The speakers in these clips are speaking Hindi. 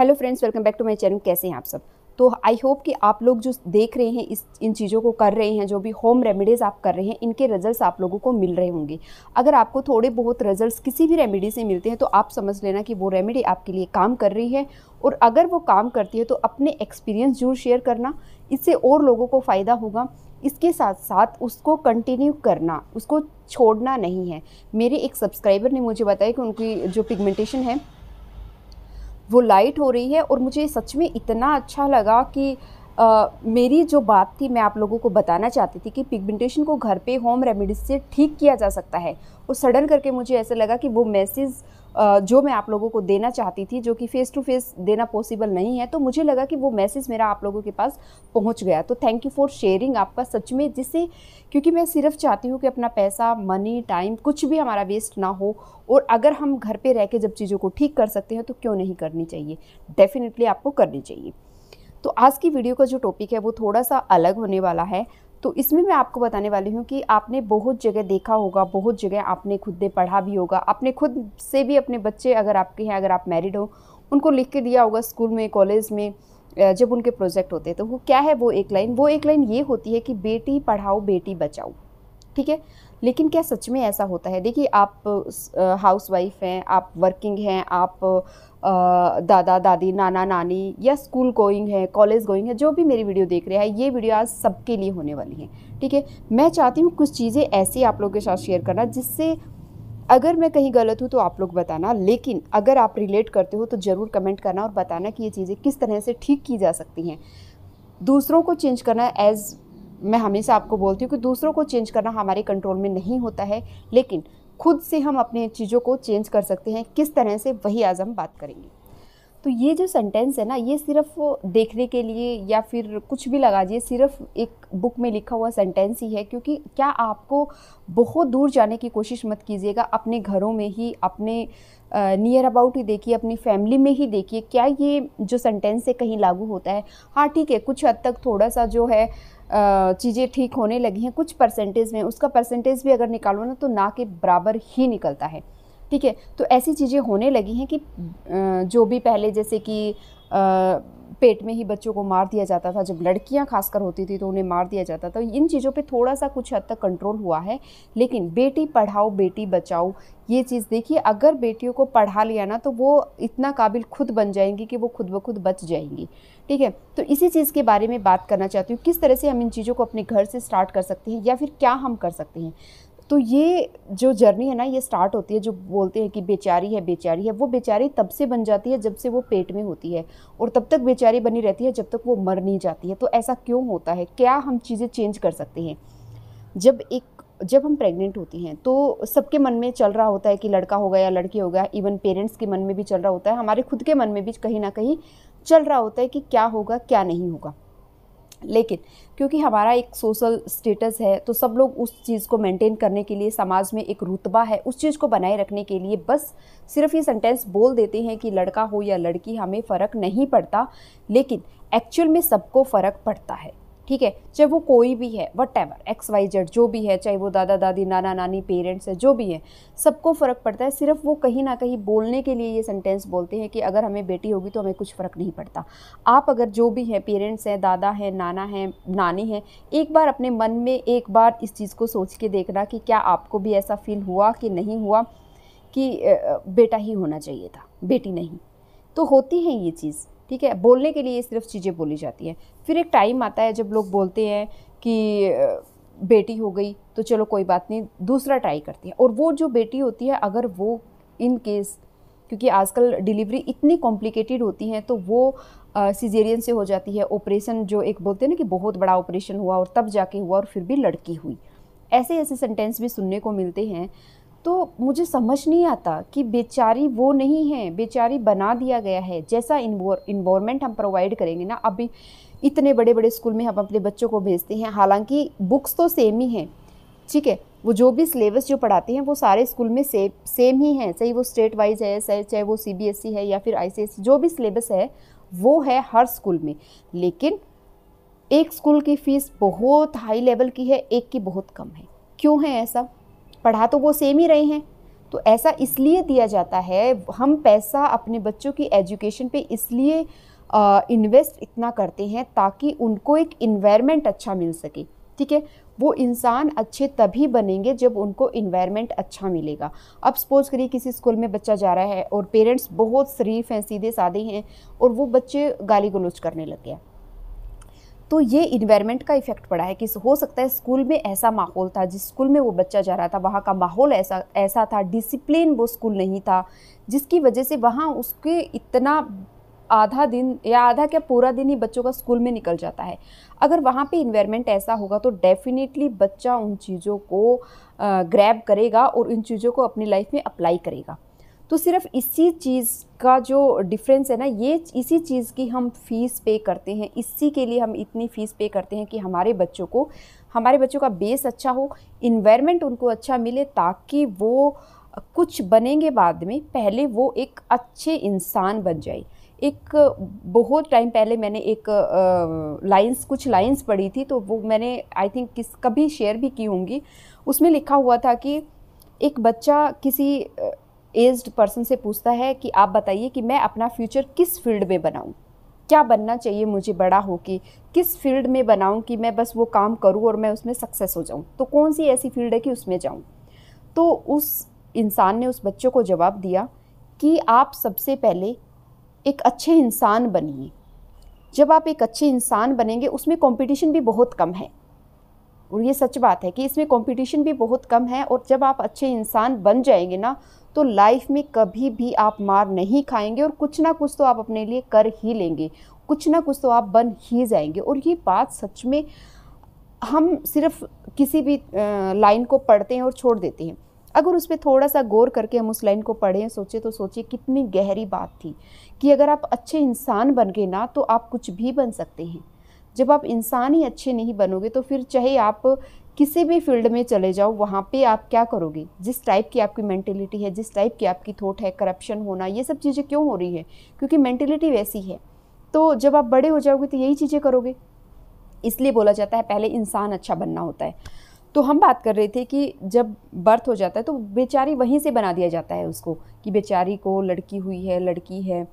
hello friends welcome back to my channel कैसे हैं आप सब तो आई होप कि आप लोग जो देख रहे हैं इस इन चीज़ों को कर रहे हैं जो भी होम रेमेडीज़ आप कर रहे हैं इनके रिजल्ट्स आप लोगों को मिल रहे होंगे अगर आपको थोड़े बहुत रिजल्ट्स किसी भी रेमेडी से मिलते हैं तो आप समझ लेना कि वो रेमेडी आपके लिए काम कर रही है और अगर वो काम करती है तो अपने एक्सपीरियंस जरूर शेयर करना इससे और लोगों को फ़ायदा होगा इसके साथ साथ उसको कंटिन्यू करना उसको छोड़ना नहीं है मेरे एक सब्सक्राइबर ने मुझे बताया कि उनकी जो पिगमेंटेशन है वो लाइट हो रही है और मुझे सच में इतना अच्छा लगा कि आ, मेरी जो बात थी मैं आप लोगों को बताना चाहती थी कि पिगमेंटेशन को घर पे होम रेमेडीज से ठीक किया जा सकता है और सडन करके मुझे ऐसा लगा कि वो मैसेज जो मैं आप लोगों को देना चाहती थी जो कि फ़ेस टू फेस देना पॉसिबल नहीं है तो मुझे लगा कि वो मैसेज मेरा आप लोगों के पास पहुंच गया तो थैंक यू फॉर शेयरिंग आपका सच में जिससे क्योंकि मैं सिर्फ चाहती हूँ कि अपना पैसा मनी टाइम कुछ भी हमारा वेस्ट ना हो और अगर हम घर पे रह के जब चीज़ों को ठीक कर सकते हैं तो क्यों नहीं करनी चाहिए डेफ़िनेटली आपको करनी चाहिए तो आज की वीडियो का जो टॉपिक है वो थोड़ा सा अलग होने वाला है तो इसमें मैं आपको बताने वाली हूँ कि आपने बहुत जगह देखा होगा बहुत जगह आपने खुद ने पढ़ा भी होगा आपने खुद से भी अपने बच्चे अगर आपके हैं अगर आप मैरिड हो उनको लिख के दिया होगा स्कूल में कॉलेज में जब उनके प्रोजेक्ट होते हैं तो वो क्या है वो एक लाइन वो एक लाइन ये होती है कि बेटी पढ़ाओ बेटी बचाओ ठीक है लेकिन क्या सच में ऐसा होता है देखिए आप हाउस वाइफ हैं आप वर्किंग हैं आप दादा दादी नाना नानी या स्कूल गोइंग है कॉलेज गोइंग है जो भी मेरी वीडियो देख रहे हैं ये वीडियो आज सबके लिए होने वाली है ठीक है मैं चाहती हूँ कुछ चीज़ें ऐसी आप लोगों के साथ शेयर करना जिससे अगर मैं कहीं गलत हूँ तो आप लोग बताना लेकिन अगर आप रिलेट करते हो तो ज़रूर कमेंट करना और बताना कि ये चीज़ें किस तरह से ठीक की जा सकती हैं दूसरों को चेंज करना एज मैं हमेशा आपको बोलती हूँ कि दूसरों को चेंज करना हमारे कंट्रोल में नहीं होता है लेकिन खुद से हम अपने चीज़ों को चेंज कर सकते हैं किस तरह से वही आज हम बात करेंगे तो ये जो सेंटेंस है ना ये सिर्फ देखने के लिए या फिर कुछ भी लगा दिए सिर्फ एक बुक में लिखा हुआ सेंटेंस ही है क्योंकि क्या आपको बहुत दूर जाने की कोशिश मत कीजिएगा अपने घरों में ही अपने नियर अबाउट ही देखिए अपनी फैमिली में ही देखिए क्या ये जो सेंटेंस है कहीं लागू होता है हाँ ठीक है कुछ हद तक थोड़ा सा जो है चीज़ें ठीक होने लगी हैं कुछ परसेंटेज में उसका परसेंटेज भी अगर निकालो ना तो ना के बराबर ही निकलता है ठीक है तो ऐसी चीज़ें होने लगी हैं कि जो भी पहले जैसे कि पेट में ही बच्चों को मार दिया जाता था जब लड़कियां खासकर होती थी तो उन्हें मार दिया जाता था इन चीज़ों पे थोड़ा सा कुछ हद तक कंट्रोल हुआ है लेकिन बेटी पढ़ाओ बेटी बचाओ ये चीज़ देखिए अगर बेटियों को पढ़ा लिया ना तो वो इतना काबिल खुद बन जाएंगी कि वो खुद ब खुद बच जाएंगी ठीक है तो इसी चीज़ के बारे में बात करना चाहती हूँ किस तरह से हम इन चीज़ों को अपने घर से स्टार्ट कर सकते हैं या फिर क्या हम कर सकते हैं तो ये जो जर्नी है ना ये स्टार्ट होती है जो बोलते हैं कि बेचारी है बेचारी है वो बेचारी तब से बन जाती है जब से वो पेट में होती है और तब तक बेचारी बनी रहती है जब तक वो मर नहीं जाती है तो ऐसा क्यों होता है क्या हम चीज़ें चेंज कर सकते हैं जब एक जब हम प्रेग्नेंट होती हैं तो सबके मन में चल रहा होता है कि लड़का होगा या लड़की होगा इवन पेरेंट्स के मन में भी चल रहा होता है हमारे खुद के मन में भी कहीं ना कहीं चल रहा होता है कि क्या होगा क्या नहीं होगा लेकिन क्योंकि हमारा एक सोशल स्टेटस है तो सब लोग उस चीज़ को मेंटेन करने के लिए समाज में एक रुतबा है उस चीज़ को बनाए रखने के लिए बस सिर्फ ये सेंटेंस बोल देते हैं कि लड़का हो या लड़की हमें फ़र्क नहीं पड़ता लेकिन एक्चुअल में सबको फ़र्क पड़ता है ठीक है चाहे वो कोई भी है whatever X Y Z जो भी है चाहे वो दादा दादी नाना नानी पेरेंट्स है जो भी है सबको फ़र्क पड़ता है सिर्फ वो कहीं ना कहीं बोलने के लिए ये सेंटेंस बोलते हैं कि अगर हमें बेटी होगी तो हमें कुछ फ़र्क नहीं पड़ता आप अगर जो भी हैं पेरेंट्स हैं दादा हैं नाना हैं नानी हैं एक बार अपने मन में एक बार इस चीज़ को सोच के देखना कि क्या आपको भी ऐसा फील हुआ कि नहीं हुआ कि बेटा ही होना चाहिए था बेटी नहीं तो होती है ये चीज़ ठीक है बोलने के लिए ये सिर्फ चीज़ें बोली जाती हैं फिर एक टाइम आता है जब लोग बोलते हैं कि बेटी हो गई तो चलो कोई बात नहीं दूसरा ट्राई करती है और वो जो बेटी होती है अगर वो इन केस क्योंकि आजकल डिलीवरी इतनी कॉम्प्लिकेटेड होती हैं तो वो सीजेरियन से हो जाती है ऑपरेशन जो एक बोलते हैं ना कि बहुत बड़ा ऑपरेशन हुआ और तब जाके हुआ और फिर भी लड़की हुई ऐसे ऐसे सेंटेंस भी सुनने को मिलते हैं तो मुझे समझ नहीं आता कि बेचारी वो नहीं है बेचारी बना दिया गया है जैसा इन्वॉर्मेंट हम प्रोवाइड करेंगे ना अभी इतने बड़े बड़े स्कूल में हम अपने बच्चों को भेजते हैं हालांकि बुक्स तो सेम ही हैं ठीक है वो जो भी सिलेबस जो पढ़ाते हैं वो सारे स्कूल में सेम सेम ही हैं चाहे वो स्टेट वाइज है चाहे वो सी है या फिर आई e, जो भी सिलेबस है वो है हर स्कूल में लेकिन एक स्कूल की फ़ीस बहुत हाई लेवल की है एक की बहुत कम है क्यों है ऐसा पढ़ा तो वो सेम ही रहे हैं तो ऐसा इसलिए दिया जाता है हम पैसा अपने बच्चों की एजुकेशन पे इसलिए इन्वेस्ट इतना करते हैं ताकि उनको एक इन्वायरमेंट अच्छा मिल सके ठीक है वो इंसान अच्छे तभी बनेंगे जब उनको इन्वायरमेंट अच्छा मिलेगा अब सपोज करिए किसी स्कूल में बच्चा जा रहा है और पेरेंट्स बहुत शरीफ हैं सीधे सादे हैं और वो बच्चे गाली गलोच करने लग गया तो ये इन्वायरमेंट का इफेक्ट पड़ा है कि हो सकता है स्कूल में ऐसा माहौल था जिस स्कूल में वो बच्चा जा रहा था वहाँ का माहौल ऐसा ऐसा था डिसिप्लिन वो स्कूल नहीं था जिसकी वजह से वहाँ उसके इतना आधा दिन या आधा क्या पूरा दिन ही बच्चों का स्कूल में निकल जाता है अगर वहाँ पे इन्वायरमेंट ऐसा होगा तो डेफिनेटली बच्चा उन चीज़ों को ग्रैब करेगा और उन चीज़ों को अपनी लाइफ में अप्लाई करेगा तो सिर्फ इसी चीज़ का जो डिफरेंस है ना ये इसी चीज़ की हम फ़ीस पे करते हैं इसी के लिए हम इतनी फ़ीस पे करते हैं कि हमारे बच्चों को हमारे बच्चों का बेस अच्छा हो इन्वायरमेंट उनको अच्छा मिले ताकि वो कुछ बनेंगे बाद में पहले वो एक अच्छे इंसान बन जाए एक बहुत टाइम पहले मैंने एक लाइंस कुछ लाइंस पढ़ी थी तो वो मैंने आई थिंक किस कभी शेयर भी की होंगी उसमें लिखा हुआ था कि एक बच्चा किसी एज्ड पर्सन से पूछता है कि आप बताइए कि मैं अपना फ्यूचर किस फील्ड में बनाऊँ क्या बनना चाहिए मुझे बड़ा हो कि किस फील्ड में बनाऊँ कि मैं बस वो काम करूँ और मैं उसमें सक्सेस हो जाऊँ तो कौन सी ऐसी फील्ड है कि उसमें जाऊँ तो उस इंसान ने उस बच्चों को जवाब दिया कि आप सबसे पहले एक अच्छे इंसान बनिए जब आप एक अच्छे इंसान बनेंगे उसमें कंपटीशन भी बहुत कम है और ये सच बात है कि इसमें कंपटीशन भी बहुत कम है और जब आप अच्छे इंसान बन जाएंगे ना तो लाइफ में कभी भी आप मार नहीं खाएंगे और कुछ ना कुछ तो आप अपने लिए कर ही लेंगे कुछ ना कुछ तो आप बन ही जाएंगे और ये बात सच में हम सिर्फ किसी भी लाइन को पढ़ते हैं और छोड़ देते हैं अगर उस पर थोड़ा सा गौर करके हम उस लाइन को पढ़ें सोचें तो सोचिए कितनी गहरी बात थी कि अगर आप अच्छे इंसान बन गए ना तो आप कुछ भी बन सकते हैं जब आप इंसान ही अच्छे नहीं बनोगे तो फिर चाहे आप किसी भी फील्ड में चले जाओ वहाँ पे आप क्या करोगे जिस टाइप की आपकी मैंटेलिटी है जिस टाइप की आपकी थॉट है करप्शन होना ये सब चीज़ें क्यों हो रही है क्योंकि मैंटेलिटी वैसी है तो जब आप बड़े हो जाओगे तो यही चीज़ें करोगे इसलिए बोला जाता है पहले इंसान अच्छा बनना होता है तो हम बात कर रहे थे कि जब बर्थ हो जाता है तो बेचारी वहीं से बना दिया जाता है उसको कि बेचारी को लड़की हुई है लड़की है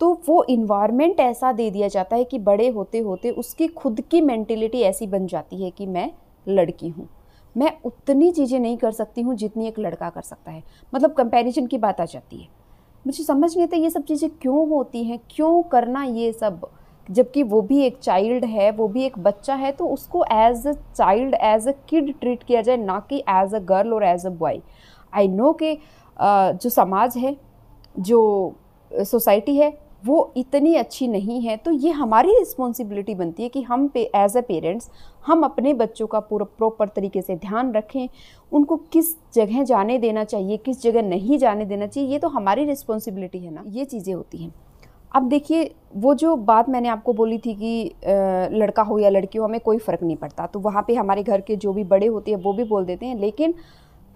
तो वो इन्वायरमेंट ऐसा दे दिया जाता है कि बड़े होते होते उसकी खुद की मैंटेलिटी ऐसी बन जाती है कि मैं लड़की हूँ मैं उतनी चीज़ें नहीं कर सकती हूँ जितनी एक लड़का कर सकता है मतलब कंपैरिजन की बात आ जाती है मुझे समझ नहीं आता ये सब चीज़ें क्यों होती हैं क्यों करना ये सब जबकि वो भी एक चाइल्ड है वो भी एक बच्चा है तो उसको as a child as a kid treat किया जाए ना कि एज अ गर्ल और as a boy I know के जो समाज है जो सोसाइटी है वो इतनी अच्छी नहीं है तो ये हमारी रिस्पॉन्सिबिलिटी बनती है कि हम पे एज अ पेरेंट्स हम अपने बच्चों का पूरा प्रॉपर तरीके से ध्यान रखें उनको किस जगह जाने देना चाहिए किस जगह नहीं जाने देना चाहिए ये तो हमारी रिस्पॉन्सिबिलिटी है ना ये चीज़ें होती हैं अब देखिए वो जो बात मैंने आपको बोली थी कि लड़का हो या लड़की हो हमें कोई फ़र्क नहीं पड़ता तो वहाँ पे हमारे घर के जो भी बड़े होते हैं वो भी बोल देते हैं लेकिन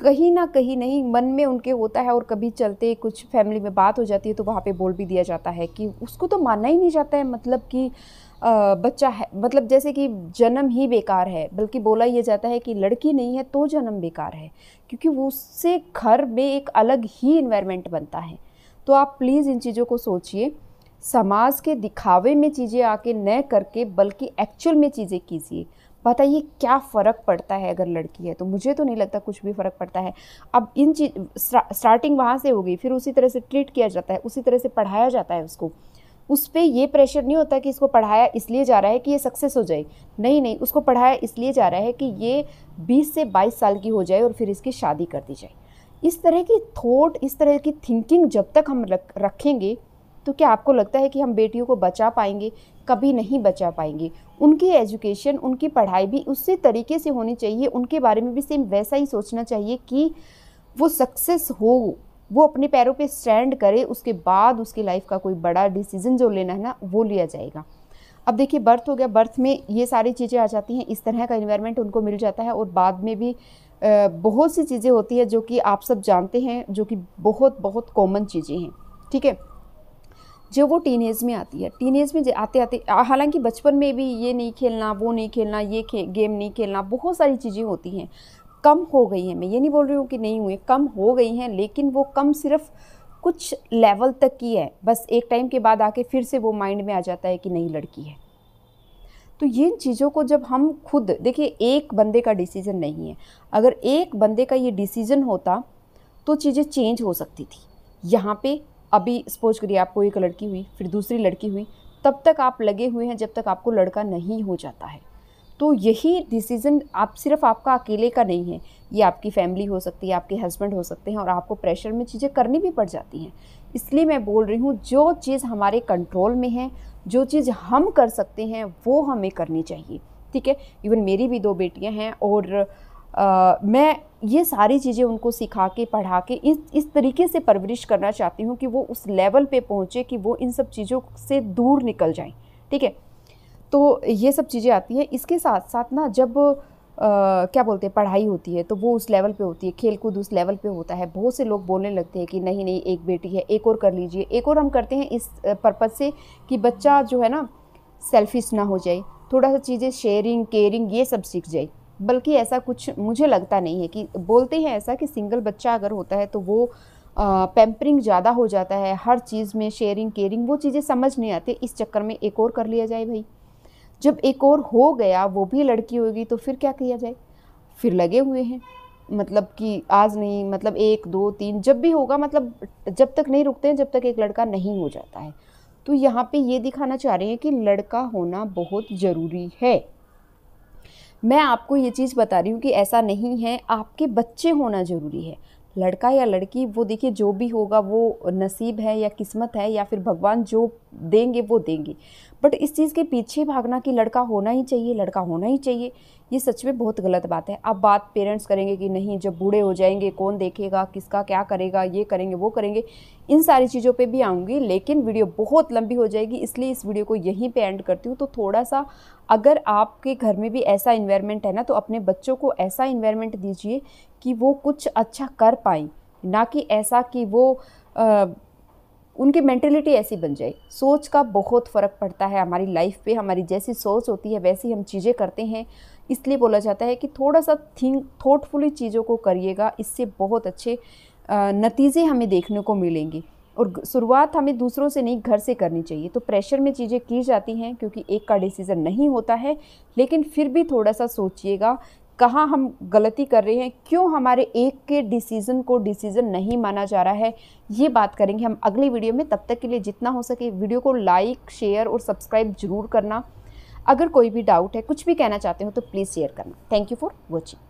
कहीं ना कहीं नहीं मन में उनके होता है और कभी चलते कुछ फैमिली में बात हो जाती है तो वहाँ पे बोल भी दिया जाता है कि उसको तो मानना ही नहीं जाता है मतलब कि बच्चा है मतलब जैसे कि जन्म ही बेकार है बल्कि बोला यह जाता है कि लड़की नहीं है तो जन्म बेकार है क्योंकि उससे घर में एक अलग ही इन्वायरमेंट बनता है तो आप प्लीज़ इन चीज़ों को सोचिए समाज के दिखावे में चीज़ें आके न करके बल्कि एक्चुअल में चीज़ें कीजिए बताइए क्या फ़र्क पड़ता है अगर लड़की है तो मुझे तो नहीं लगता कुछ भी फ़र्क पड़ता है अब इन चीज स्टार्टिंग वहाँ से होगी फिर उसी तरह से ट्रीट किया जाता है उसी तरह से पढ़ाया जाता है उसको उस पर ये प्रेशर नहीं होता कि इसको पढ़ाया इसलिए जा रहा है कि ये सक्सेस हो जाए नहीं नहीं उसको पढ़ाया इसलिए जा रहा है कि ये 20 से 22 साल की हो जाए और फिर इसकी शादी कर दी जाए इस तरह की थॉट इस तरह की थिंकिंग जब तक हम रखेंगे तो क्या आपको लगता है कि हम बेटियों को बचा पाएंगे कभी नहीं बचा पाएंगे उनकी एजुकेशन उनकी पढ़ाई भी उसी तरीके से होनी चाहिए उनके बारे में भी सेम वैसा ही सोचना चाहिए कि वो सक्सेस हो वो अपने पैरों पे स्टैंड करे उसके बाद उसकी लाइफ का कोई बड़ा डिसीजन जो लेना है ना वो लिया जाएगा अब देखिए बर्थ हो गया बर्थ में ये सारी चीज़ें आ जाती हैं इस तरह का इन्वायरमेंट उनको मिल जाता है और बाद में भी बहुत सी चीज़ें होती है जो कि आप सब जानते हैं जो कि बहुत बहुत कॉमन चीज़ें हैं ठीक है जो वो टीन में आती है टीन में आते आते हालांकि बचपन में भी ये नहीं खेलना वो नहीं खेलना ये खे, गेम नहीं खेलना बहुत सारी चीज़ें होती हैं कम हो गई हैं मैं ये नहीं बोल रही हूँ कि नहीं हुए कम हो गई हैं लेकिन वो कम सिर्फ कुछ लेवल तक की है बस एक टाइम के बाद आके फिर से वो माइंड में आ जाता है कि नहीं लड़की है तो ये चीज़ों को जब हम खुद देखिए एक बंदे का डिसीज़न नहीं है अगर एक बंदे का ये डिसीज़न होता तो चीज़ें चेंज हो सकती थी यहाँ पे अभी सपोज करिए आपको एक लड़की हुई फिर दूसरी लड़की हुई तब तक आप लगे हुए हैं जब तक आपको लड़का नहीं हो जाता है तो यही डिसीज़न आप सिर्फ आपका अकेले का नहीं है ये आपकी फैमिली हो सकती है आपके हस्बैंड हो सकते हैं और आपको प्रेशर में चीज़ें करनी भी पड़ जाती हैं इसलिए मैं बोल रही हूँ जो चीज़ हमारे कंट्रोल में है जो चीज़ हम कर सकते हैं वो हमें करनी चाहिए ठीक है इवन मेरी भी दो बेटियाँ हैं और आ, मैं ये सारी चीज़ें उनको सिखा के पढ़ा के इस इस तरीके से परवरिश करना चाहती हूँ कि वो उस लेवल पे पहुँचे कि वो इन सब चीज़ों से दूर निकल जाएं ठीक है तो ये सब चीज़ें आती हैं इसके साथ साथ ना जब आ, क्या बोलते हैं पढ़ाई होती है तो वो उस लेवल पे होती है खेल कूद उस लेवल पे होता है बहुत से लोग बोलने लगते हैं कि नहीं नहीं एक बेटी है एक और कर लीजिए एक और हम करते हैं इस पर्पज़ से कि बच्चा जो है ना सेल्फिश ना हो जाए थोड़ा सा चीज़ें शेयरिंग केयरिंग ये सब सीख जाए बल्कि ऐसा कुछ मुझे लगता नहीं है कि बोलते हैं ऐसा कि सिंगल बच्चा अगर होता है तो वो पैम्परिंग ज़्यादा हो जाता है हर चीज़ में शेयरिंग केयरिंग वो चीज़ें समझ नहीं आती इस चक्कर में एक और कर लिया जाए भाई जब एक और हो गया वो भी लड़की होगी तो फिर क्या किया जाए फिर लगे हुए हैं मतलब कि आज नहीं मतलब एक दो तीन जब भी होगा मतलब जब तक नहीं रुकते हैं जब तक एक लड़का नहीं हो जाता है तो यहाँ पे ये दिखाना चाह रहे हैं कि लड़का होना बहुत ज़रूरी है मैं आपको ये चीज़ बता रही हूँ कि ऐसा नहीं है आपके बच्चे होना ज़रूरी है लड़का या लड़की वो देखिए जो भी होगा वो नसीब है या किस्मत है या फिर भगवान जो देंगे वो देंगे बट इस चीज़ के पीछे भागना कि लड़का होना ही चाहिए लड़का होना ही चाहिए ये सच में बहुत गलत बात है अब बात पेरेंट्स करेंगे कि नहीं जब बूढ़े हो जाएंगे कौन देखेगा किसका क्या करेगा ये करेंगे वो करेंगे इन सारी चीज़ों पर भी आऊँगी लेकिन वीडियो बहुत लंबी हो जाएगी इसलिए इस वीडियो को यहीं पर एंड करती हूँ तो थोड़ा सा अगर आपके घर में भी ऐसा इन्वायरमेंट है ना तो अपने बच्चों को ऐसा इन्वायरमेंट दीजिए कि वो कुछ अच्छा कर पाए ना कि ऐसा कि वो आ, उनकी मैंटेलिटी ऐसी बन जाए सोच का बहुत फ़र्क पड़ता है हमारी लाइफ पे हमारी जैसी सोच होती है वैसी हम चीज़ें करते हैं इसलिए बोला जाता है कि थोड़ा सा थिंक थॉटफुली चीज़ों को करिएगा इससे बहुत अच्छे नतीजे हमें देखने को मिलेंगे और शुरुआत हमें दूसरों से नहीं घर से करनी चाहिए तो प्रेशर में चीज़ें की जाती हैं क्योंकि एक का डिसीज़न नहीं होता है लेकिन फिर भी थोड़ा सा सोचिएगा कहाँ हम गलती कर रहे हैं क्यों हमारे एक के डिसीज़न को डिसीज़न नहीं माना जा रहा है ये बात करेंगे हम अगली वीडियो में तब तक के लिए जितना हो सके वीडियो को लाइक शेयर और सब्सक्राइब ज़रूर करना अगर कोई भी डाउट है कुछ भी कहना चाहते हो तो प्लीज़ शेयर करना थैंक यू फॉर वॉचिंग